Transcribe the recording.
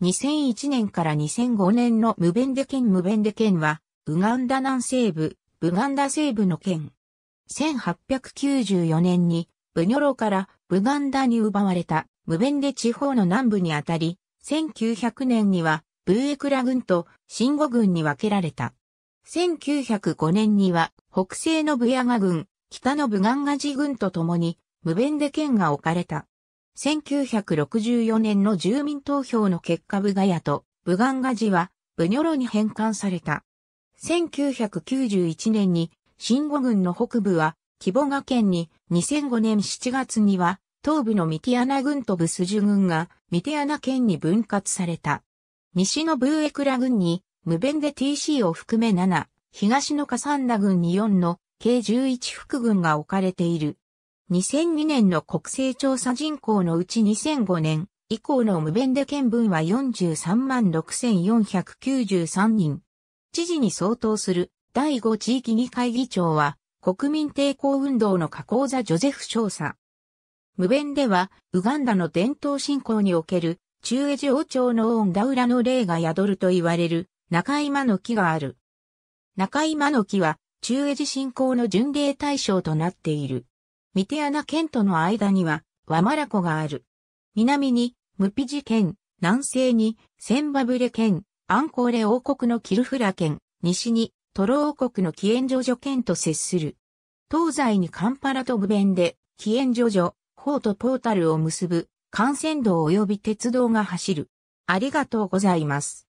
2001年から2005年のムベンデ県ムベンデ県は、ウガンダ南西部、ブガンダ西部の県。1894年に、ブニョロからブガンダに奪われたムベンデ地方の南部にあたり、1900年には、ブーエクラ軍とシンゴ軍に分けられた。1905年には、北西のブヤガ軍、北のブガンガジ軍と共に、ムベンデ県が置かれた。1964年の住民投票の結果ブガヤとブガンガジはブニョロに返還された。1991年に新語軍の北部はキボガ県に2005年7月には東部のミティアナ軍とブスジュ軍がミティアナ県に分割された。西のブーエクラ軍に無弁で TC を含め7、東のカサンダ軍に4の計11副軍が置かれている。2002年の国勢調査人口のうち2005年以降の無弁で県分は43万6493人。知事に相当する第5地域議会議長は国民抵抗運動の加工座ジョゼフ少佐。無弁ではウガンダの伝統信仰における中エジ王朝の恩田ダウラの霊が宿ると言われる中今の木がある。中今の木は中エジ信仰の巡礼対象となっている。ミティアナ県との間には、ワマラ湖がある。南に、ムピジ県、南西に、センバブレ県、アンコーレ王国のキルフラ県、西に、トロ王国のキエンジョジョ県と接する。東西にカンパラとブベンで、キエンジョジョ、ホートポータルを結ぶ、幹線道及び鉄道が走る。ありがとうございます。